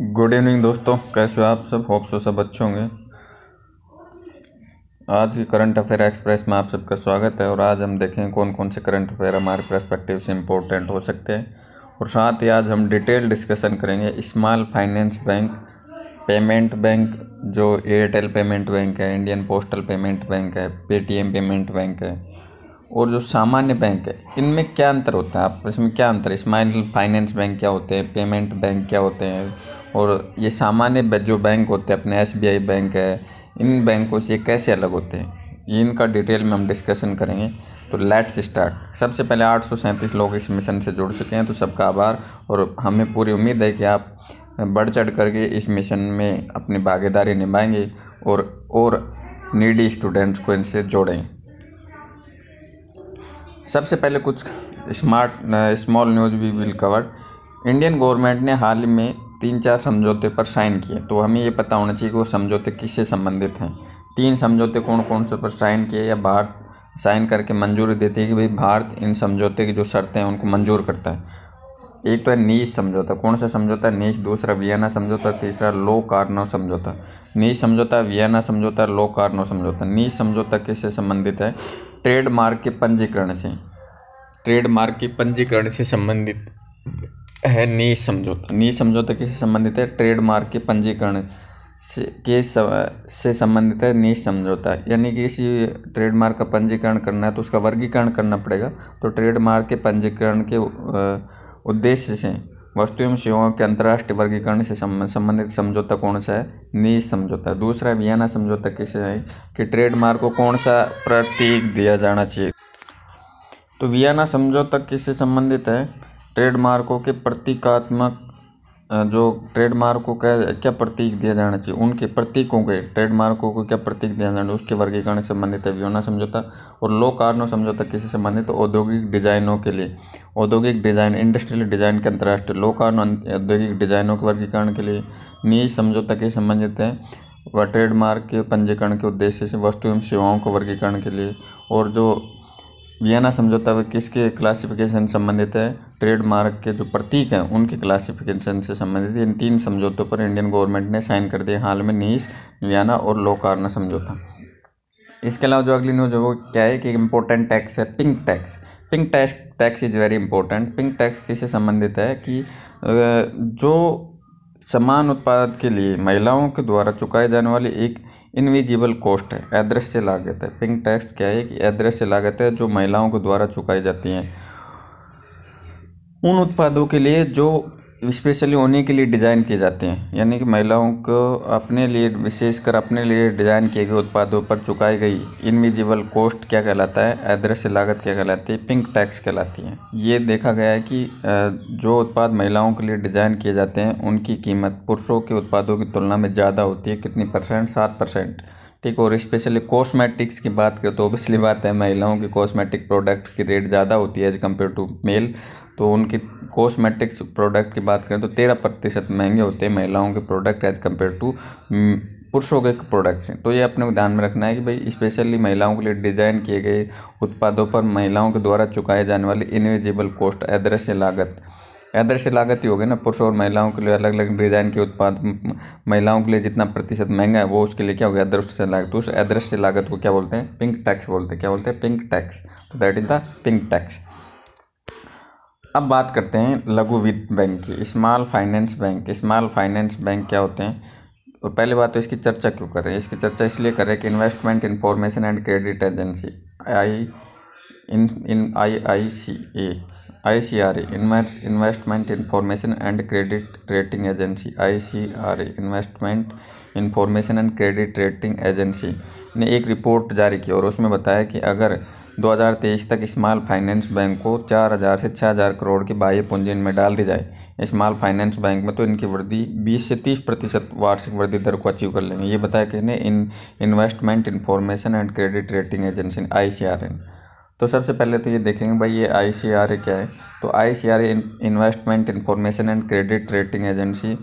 good evening दोस्तों कैसे हो आप सब होप सो सब अच्छे होंगे आज की करंट अफेयर एक्सप्रेस में आप सबका स्वागत है और आज हम देखें कौन कौन से करंट अफेयर हमारे प्रस्पेक्टिव से इम्पोर्टेंट हो सकते हैं और साथ ही आज हम डिटेल डिस्कशन करेंगे small finance bank payment bank जो एयरटेल पेमेंट बैंक है इंडियन पोस्टल पेमेंट बैंक है पेटीएम पेमेंट बैंक है और जो सामान्य बैंक है इनमें क्या अंतर होता है आप इसमें क्या अंतर है स्माइल फाइनेंस बैंक क्या होते हैं पेमेंट बैंक क्या होते हैं और ये सामान्य जो बैंक होते हैं अपने एस बैंक है इन बैंकों से कैसे अलग होते हैं इनका डिटेल में हम डिस्कशन करेंगे तो लेट्स स्टार्ट सबसे पहले आठ लोग इस मिशन से जुड़ चुके हैं तो सबका आभार और हमें पूरी उम्मीद है कि आप बढ़ चढ़ करके इस मिशन में अपनी भागीदारी निभाएंगे और और नीडी स्टूडेंट्स को इनसे जोड़ें सबसे पहले कुछ smart small news we will cover Indian government ने हाल ही में तीन चार समझौते पर साइन किए तो हमें ये पता होना चाहिए कि वो समझौते किससे संबंधित हैं तीन समझौते कौन कौन से पर साइन किए या भारत साइन करके मंजूरी देती है कि भाई भारत इन समझौते की जो शर्तें हैं उनको मंजूर करता है एक तो है नीच समझौता कौन सा समझौता नीच दूसरा वियना समझौता तीसरा लो कार्नो समझौता नीच समझौता वियना समझौता लो कार्नो समझौता नीच समझौता किससे संबंधित है ट्रेडमार्क के पंजीकरण से ट्रेडमार्क के पंजीकरण से संबंधित है नी समझौता नी समझौता किससे संबंधित है ट्रेडमार्क के पंजीकरण से के से संबंधित है नी समझौता यानी कि किसी ट्रेडमार्क का पंजीकरण करना है तो उसका वर्गीकरण करना पड़ेगा तो ट्रेडमार्क के पंजीकरण के उद्देश्य से वस्तु एवं सेवाओं के अंतर्राष्ट्रीय वर्गीकरण से संबंधित समझौता कौन सा है नी समझौता दूसरा वियना समझौता किसे है कि ट्रेडमार्क को कौन सा प्रतीक दिया जाना चाहिए तो वियना समझौता किससे संबंधित है ट्रेडमार्कों के प्रतीकात्मक जो ट्रेडमार्कों का क्या प्रतीक दिया जाना चाहिए उनके प्रतीकों के ट्रेडमार्कों को क्या प्रतीक दिया जाना चाहिए उसके वर्गीकरण से संबंधित है व्योना समझौता और लो कार्नो समझौता किसी संबंधित औद्योगिक डिजाइनों के लिए औद्योगिक डिजाइन इंडस्ट्रियल डिजाइन के अंतर्राष्ट्रीय लो कार्नो अं, औद्योगिक डिजाइनों के वर्गीकरण के लिए नीच समझौता के संबंधित है व ट्रेडमार्क के पंजीकरण के उद्देश्य से वस्तु एवं सेवाओं के वर्गीकरण के लिए और जो वियना समझौता किसके क्लासिफिकेशन संबंधित है ट्रेडमार्क के जो प्रतीक हैं उनके क्लासिफिकेशन से संबंधित इन तीन समझौतों पर इंडियन गवर्नमेंट ने साइन कर दिया हाल में नीस वियना और लोकार्ना समझौता इसके अलावा जो अगली न्यूज है वो क्या है कि इम्पोर्टेंट टैक्स है pink tax pink tax tax is very important pink tax किससे संबंधित है कि जो समान उत्पाद के लिए महिलाओं के द्वारा चुकाए जाने वाली एक इनविजिबल कॉस्ट है अदृश्य लागत है पिंक टैक्स क्या है कि अदृश्य लागत है जो महिलाओं के द्वारा चुकाई जाती है उन उत्पादों के लिए जो स्पेशली उन्हीं के लिए डिज़ाइन किए जाते हैं यानी कि महिलाओं को अपने लिए विशेषकर अपने लिए डिज़ाइन किए गए उत्पादों पर चुकाई गई इनविजिबल कॉस्ट क्या कहलाता है अदृश्य लागत क्या कहलाती है पिंक टैक्स कहलाती है ये देखा गया है कि जो उत्पाद महिलाओं के लिए डिज़ाइन किए जाते हैं उनकी कीमत पुरुषों के उत्पादों की तुलना में ज़्यादा होती है कितनी परसेंट सात परसेंट ठीक और स्पेशली कॉस्मेटिक्स की बात करें तो ओबियसली बात है महिलाओं की कॉस्मेटिक प्रोडक्ट की रेट ज़्यादा होती है एज कम्पेयर टू मेल तो उनकी कॉस्मेटिक्स प्रोडक्ट की बात करें तो तेरह प्रतिशत महंगे होते हैं महिलाओं के प्रोडक्ट एज कम्पेयर टू पुरुषों के प्रोडक्ट हैं तो ये अपने को ध्यान में रखना है कि भाई स्पेशली महिलाओं के लिए डिज़ाइन किए गए उत्पादों पर महिलाओं के द्वारा चुकाए जाने वाले इनविजिबल कॉस्ट अदृश्य लागत अदृश्य लागत ही होगी ना पुरुषों और महिलाओं के लिए अलग अलग डिज़ाइन के उत्पाद महिलाओं के लिए जितना प्रतिशत महंगा है वो उसके लिए क्या हो गया अदृश्य लागत तो उस अदृश्य लागत को क्या बोलते हैं पिंक टैक्स बोलते हैं क्या बोलते हैं पिंक टैक्स तो that is the pink tax अब बात करते हैं लघु वित्त बैंक की small finance bank small finance bank क्या होते हैं और तो पहली बात तो इसकी चर्चा क्यों कर रहे हैं इसकी चर्चा इसलिए कर रहे हैं कि investment information and credit agency I N N I I C A I C R A investment information and credit rating agency I C R A investment information and credit rating agency ने एक report जारी की और उसमें बताया कि अगर 2023 तक स्मॉल फाइनेंस बैंक को 4000 से 6000 करोड़ की बाह्य पूंजी इनमें डाल दी जाए स्मॉल फाइनेंस बैंक में तो इनकी वृद्धि 20 से 30 प्रतिशत वार्षिक वृद्धि दर को अचीव कर लेंगे ये बताया कि किसने इन investment information and credit rating agency I तो सबसे पहले तो ये देखेंगे भाई ये आई क्या है तो I investment information and credit rating agency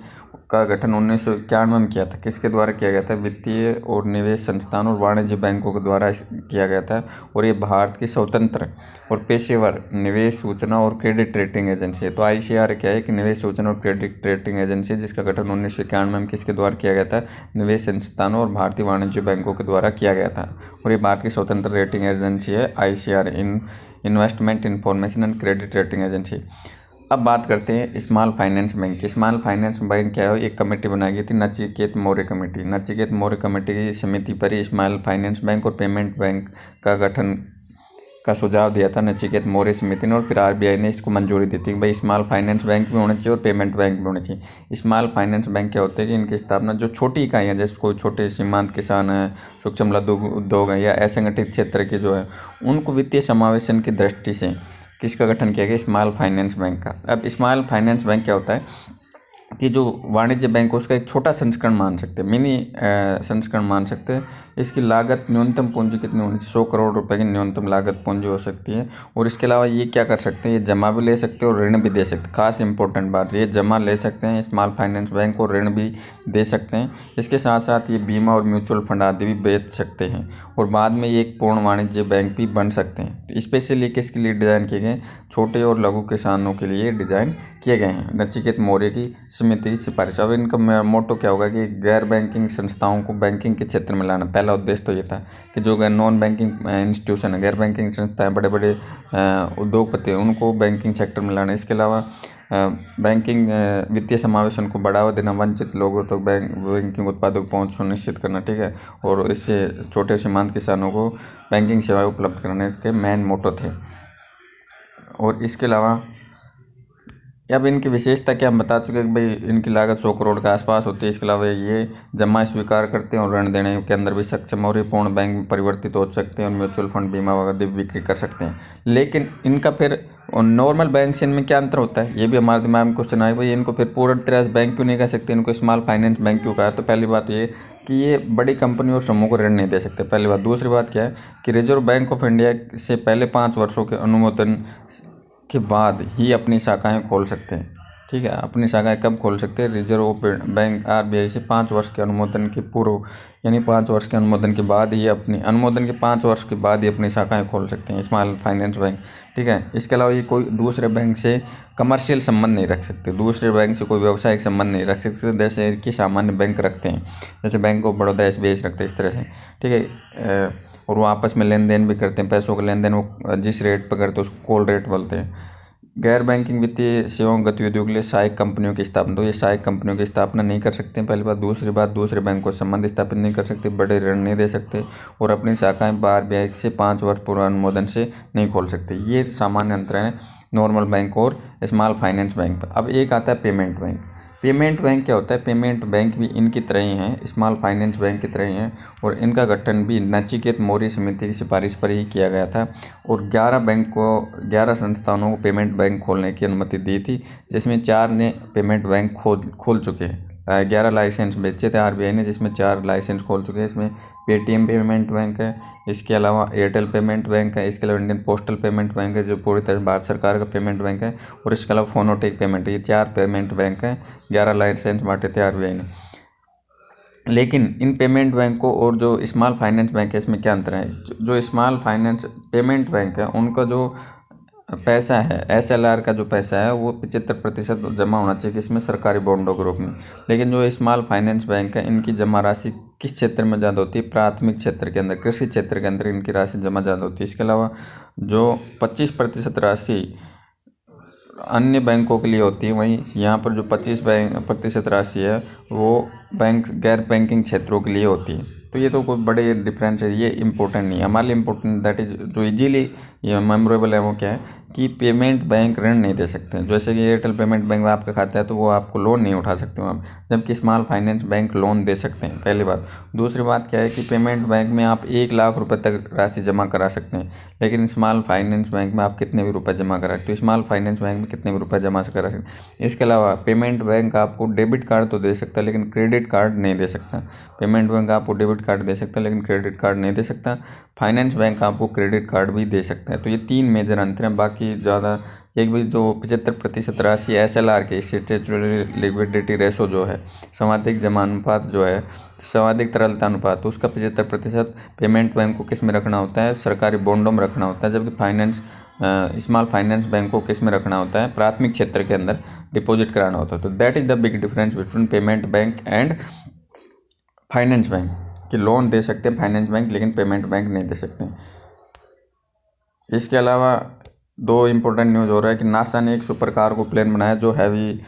का गठन उन्नीस सौ इक्यानवे में किया था किसके द्वारा किया गया था वित्तीय और निवेश संस्थान और वाणिज्य बैंकों के द्वारा किया गया था और ये भारत की स्वतंत्र और पेशेवर निवेश सूचना और क्रेडिट रेटिंग एजेंसी है तो आई सी आर क्या है कि निवेश सूचना और क्रेडिट रेटिंग एजेंसी जिसका गठन उन्नीस सौ इक्यानवे में किसके द्वारा किया गया था निवेश संस्थानों और भारतीय वाणिज्य बैंकों के द्वारा किया गया था और ये भारत की स्वतंत्र रेटिंग एजेंसी है आई सी आर इन investment information and credit rating agency अब बात करते हैं स्मॉल फाइनेंस बैंक की स्मॉल फाइनेंस बैंक क्या है एक कमेटी बनाई गई थी नचिकेत मौर्य कमेटी नचिकेत मौर्य कमेटी की समिति पर ही स्मॉल फाइनेंस बैंक और पेमेंट बैंक का गठन का सुझाव दिया था नचिकेत मौर्य समिति ने और फिर आरबीआई ने इसको मंजूरी दी थी भाई स्मॉल फाइनेंस बैंक भी होना चाहिए और पेमेंट बैंक भी होना चाहिए स्मॉल फाइनेंस बैंक क्या होते हैं कि इनकी स्थापना जो छोटी इकाइयाँ जैसे कोई छोटे सीमांत किसान हैं सूक्ष्म लघु उद्योग हैं या असंगठित क्षेत्र के जो हैं उनको वित्तीय समावेशन की दृष्टि से किसका गठन किया गया स्मॉल फाइनेंस बैंक का अब स्मॉल फाइनेंस बैंक क्या होता है कि जो वाणिज्य बैंक उसका एक छोटा संस्करण मान सकते हैं मिनी संस्करण मान सकते हैं इसकी लागत न्यूनतम पूंजी कितनी होनी सौ करोड़ रुपए की न्यूनतम लागत पूंजी हो सकती है और इसके अलावा ये क्या कर सकते हैं ये जमा भी ले सकते हैं और ऋण भी दे सकते हैं खास इंपॉर्टेंट बात ये जमा ले सकते हैं स्मॉल फाइनेंस बैंक को ऋण भी दे सकते हैं इसके साथ साथ ये बीमा और म्यूचुअल फंड आदि भी बेच सकते हैं और बाद में ये एक पूर्ण वाणिज्य बैंक भी बन सकते हैं स्पेशली किसके लिए डिज़ाइन किए गए छोटे और लघु किसानों के लिए डिज़ाइन किए गए हैं नचिकेत मौर्य की समिति सिफारिश अब इनका मोटो क्या होगा कि गैर बैंकिंग संस्थाओं को बैंकिंग के क्षेत्र में लाना पहला उद्देश्य तो ये था कि जो नॉन बैंकिंग इंस्टीट्यूशन है गैर बैंकिंग संस्थाएं बड़े बड़े उद्योगपति हैं उनको बैंकिंग सेक्टर में लाना इसके अलावा बैंकिंग वित्तीय समावेशन को बढ़ावा देना वंचित लोगों तक तो बैंक बैंकिंग उत्पादों की पहुँच सुनिश्चित करना ठीक है और इससे छोटे सीमांत किसानों को बैंकिंग सेवाएँ उपलब्ध कराने के मेन मोटो थे और इसके अलावा या अब इनकी विशेषता क्या हम बता चुके हैं कि भाई इनकी लागत सौ करोड़ के आसपास होती है इसके अलावा ये जमा स्वीकार करते हैं और ऋण देने के अंदर भी सक्षम और ये पूर्ण बैंक में परिवर्तित हो सकते हैं और म्यूचुअल फंड बीमा वगैरह बिक्री कर सकते हैं लेकिन इनका फिर नॉर्मल बैंक से इनमें क्या अंतर होता है ये भी हमारे दिमाग में क्वेश्चन आए भाई इनको फिर पूर्ण तरह से बैंक क्यों नहीं कह सकते इनको स्मॉल फाइनेंस बैंक क्यों कहा तो पहली बात ये कि ये बड़ी कंपनी और समूह को ऋण नहीं दे सकते पहली बात दूसरी बात क्या है कि रिजर्व बैंक ऑफ इंडिया से पहले पाँच वर्षों के अनुमोदन के बाद ही अपनी शाखाएँ खोल सकते हैं ठीक है अपनी शाखाएं कब खोल सकते हैं रिजर्व बैंक आरबीआई से पाँच वर्ष के अनुमोदन के पूर्व यानी पाँच वर्ष के अनुमोदन के बाद ही अपनी अनुमोदन के पाँच वर्ष के बाद ही अपनी शाखाएं खोल सकते हैं स्मॉल फाइनेंस बैंक ठीक है इसके अलावा ये कोई दूसरे बैंक से कमर्शियल संबंध नहीं रख सकते दूसरे बैंक से कोई व्यावसायिक संबंध नहीं रख सकते जैसे कि सामान्य बैंक रखते हैं जैसे bank of Baroda S B रखते हैं इस तरह से ठीक है और वो आपस में लेन देन भी करते हैं पैसों का लेन देन वो जिस रेट पर करते हैं उसको कॉल रेट बोलते हैं गैर बैंकिंग वित्तीय सेवाओं गतिविधियों के लिए सहायक कंपनियों की स्थापना तो ये सहायक कंपनियों की स्थापना नहीं कर सकते हैं पहली बात दूसरी बात दूसरे बैंक को संबंध स्थापित नहीं कर सकते बड़े ऋण नहीं दे सकते और अपनी शाखाएं बार बैंक से पाँच वर्ष पूर्व अनुमोदन से नहीं खोल सकते ये सामान्य अंतर है नॉर्मल बैंक और स्मॉल फाइनेंस बैंक अब एक आता है पेमेंट बैंक पेमेंट बैंक क्या होता है पेमेंट बैंक भी इनकी तरह ही है स्मॉल फाइनेंस बैंक की तरह ही है और इनका गठन भी नचिकेत मौर्य समिति की सिफारिश पर ही किया गया था और 11 बैंक को 11 संस्थानों को पेमेंट बैंक खोलने की अनुमति दी थी जिसमें चार ने पेमेंट बैंक खोल खोल चुके हैं ग्यारह लाइसेंस बेचे थे आरबीआई ने जिसमें चार लाइसेंस खोल चुके हैं इसमें पेटीएम पेमेंट बैंक है इसके अलावा एयरटेल पेमेंट बैंक है इसके अलावा इंडियन पोस्टल पेमेंट बैंक है जो पूरी तरह भारत सरकार का पेमेंट बैंक है और इसके अलावा फोनोटेक पेमेंट ये चार पेमेंट बैंक हैं ग्यारह लाइसेंस बांटे थे आर ने लेकिन इन पेमेंट बैंक को और जो स्मॉल फाइनेंस बैंक है इसमें क्या अंतर है जो स्मॉल फाइनेंस पेमेंट बैंक है उनका जो हाँ, पैसा है एस एल आर का जो पैसा है वो पचहत्तर प्रतिशत जमा होना चाहिए इसमें सरकारी बॉन्डों के रूप में लेकिन जो स्मॉल फाइनेंस बैंक है इनकी जमा राशि किस क्षेत्र में ज़्यादा होती है प्राथमिक क्षेत्र के अंदर कृषि क्षेत्र के अंदर इनकी राशि जमा ज़्यादा होती है इसके अलावा जो पच्चीस प्रतिशत राशि अन्य बैंकों के लिए होती है वहीं यहाँ पर जो पच्चीस बैंक प्रतिशत राशि है वो बैंक गैर बैंकिंग क्षेत्रों के लिए होती है तो ये तो कोई बड़े डिफरेंस है ये इंपॉर्टेंट नहीं है हमारे लिए इंपॉर्टेंट दैट इज जो इजीली ये मेमोरेबल है वो क्या है कि पेमेंट बैंक ऋण नहीं दे सकते हैं जैसे कि एयरटेल पेमेंट बैंक में आपका खाता है तो वो आपको लोन नहीं उठा सकते आप जबकि स्मॉल फाइनेंस बैंक लोन दे सकते हैं पहली बात दूसरी बात क्या है कि पेमेंट बैंक में आप एक लाख रुपए तक राशि जमा करा सकते हैं लेकिन स्मॉल फाइनेंस बैंक में आप कितने भी रुपये जमा करा सकते हो स्मॉल फाइनेंस बैंक में कितने भी रुपये जमा करा सकते इसके अलावा पेमेंट बैंक आपको डेबिट कार्ड तो दे सकता है लेकिन क्रेडिट कार्ड नहीं दे सकता पेमेंट बैंक आपको डेबिट कार्ड दे सकता है लेकिन क्रेडिट कार्ड नहीं दे सकता फाइनेंस बैंक आपको क्रेडिट कार्ड भी दे सकते हैं तो ये तीन मेजर अंतर हैं बाकी ज़्यादा एक भी जो पचहत्तर प्रतिशत राशि एस एल आर के स्टेचुरी लिक्विडिटी रेशो जो है जमा जमानुपात जो है सामाधिक तरलता अनुपात तो उसका पचहत्तर प्रतिशत पेमेंट बैंक को किस में रखना होता है सरकारी बॉन्डों में रखना होता है जबकि फाइनेंस स्मॉल फाइनेंस बैंक को किस में रखना होता है प्राथमिक क्षेत्र के अंदर डिपॉजिट कराना होता है तो that is the big difference between payment bank and finance bank कि लोन दे सकते हैं फाइनेंस बैंक लेकिन पेमेंट बैंक नहीं दे सकते इसके अलावा दो इम्पोर्टेंट न्यूज़ हो रहा है कि नासा ने एक सुपर कार को प्लेन बनाया जो हैवी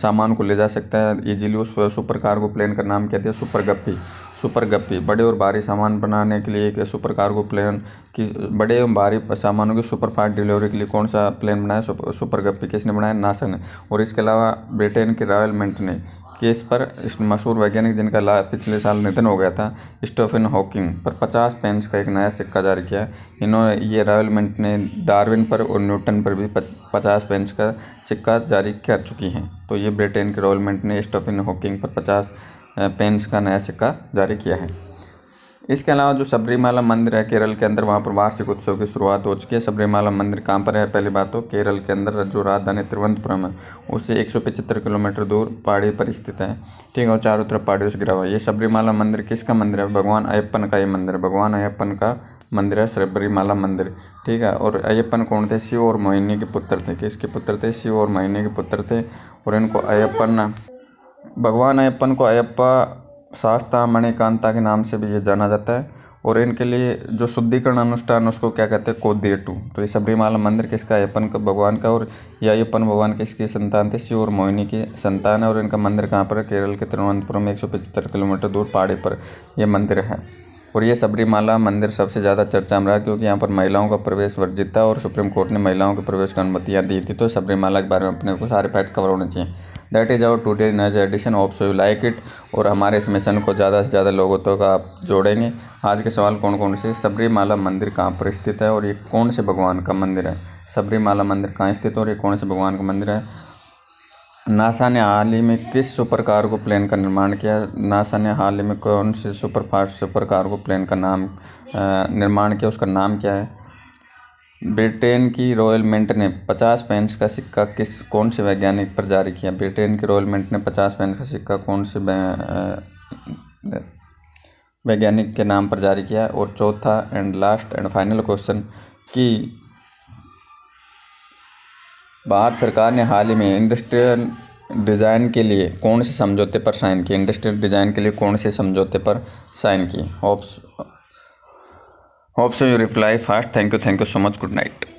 सामान को ले जा सकता है ईजिली उस सुपर कार को प्लेन का नाम कहते दिया सुपर गप्पी सुपर गप्पी बड़े और भारी सामान बनाने के लिए एक सुपर कार को प्लेन कि बड़े और भारी सामानों की सुपर फास्ट डिलीवरी के लिए कौन सा प्लेन बनाया सुपर, गप्पी किसने बनाया नासा ने और इसके अलावा ब्रिटेन की रॉयल मेंट ने केस पर मशहूर वैज्ञानिक जिनका पिछले साल निधन हो गया था स्टोफिन हॉकिंग पर 50 पेंस का एक नया सिक्का जारी किया इन्होंने ये रॉयल मिंट ने डार्विन पर और न्यूटन पर भी 50 पेंस का सिक्का जारी कर चुकी हैं तो ये ब्रिटेन के रॉयल मिंट ने स्टोफिन हॉकिंग पर पचास पेंस का नया सिक्का जारी किया है इसके अलावा जो सबरीमाला मंदिर है केरल के अंदर वहाँ पर वार्षिक उत्सव की शुरुआत हो चुकी है सबरीमाला मंदिर कहाँ पर है पहली बात तो केरल के अंदर जो राजधानी तिरुवनंतपुरम है उससे एक किलोमीटर दूर पहाड़ी पर स्थित है ठीक है और चारों तरफ पहाड़ियों से गिरा हुआ है ये सबरीमाला मंदिर किसका मंदिर है भगवान अयप्पन का ये मंदिर भगवान अयप्पन का मंदिर है सबरीमाला मंदिर ठीक है और अयप्पन कौन थे शिव और मोहिनी के पुत्र थे किसके पुत्र थे शिव और मोहिनी के पुत्र थे और इनको अयप्पन भगवान अयप्पन को अयप्पा शास्ता मणिकांता के नाम से भी ये जाना जाता है और इनके लिए जो शुद्धिकरण अनुष्ठान उसको क्या कहते हैं कोदेटू तो ये सबरीमाला मंदिर किसका अयपन भगवान का और या अयपन भगवान किसकी संतान थे शिव और मोहिनी की संतान है और इनका मंदिर कहाँ पर है केरल के तिरुवनंतपुरम में एक किलोमीटर दूर पहाड़ी पर यह मंदिर है और ये सबरीमाला मंदिर सबसे ज़्यादा चर्चा में रहा क्योंकि यहाँ पर महिलाओं का प्रवेश वर्जित था और सुप्रीम कोर्ट ने महिलाओं के प्रवेश की अनुमतियाँ दी थी तो सबरीमाला के बारे में अपने को सारे फैक्ट कवर होने चाहिए that is our today nudge edition of so you like it और हमारे इस मिशन को ज़्यादा से ज़्यादा लोगों तक तो आप जोड़ेंगे आज के सवाल कौन कौन से सबरीमाला मंदिर कहाँ पर स्थित है और ये कौन से भगवान का मंदिर है सबरीमाला मंदिर कहाँ स्थित है और ये कौन से भगवान का मंदिर है नासा ने हाल ही में किस सुपर कार्गो प्लेन का निर्माण किया नासा ने हाल ही में कौन से super fast super cargo plane का नाम निर्माण किया उसका नाम क्या है ब्रिटेन की रॉयल मिंट ने 50 पेंस का सिक्का किस कौन से वैज्ञानिक पर जारी किया ब्रिटेन की रॉयल मिंट ने 50 पेंस का सिक्का कौन से वैज्ञानिक के नाम पर जारी किया और चौथा and last and final question कि भारत सरकार ने हाल ही में इंडस्ट्रियल डिज़ाइन के लिए कौन से समझौते पर साइन किए इंडस्ट्रियल डिज़ाइन के लिए कौन से समझौते पर साइन किए hopes hopes you reply fast thank you thank you so much good night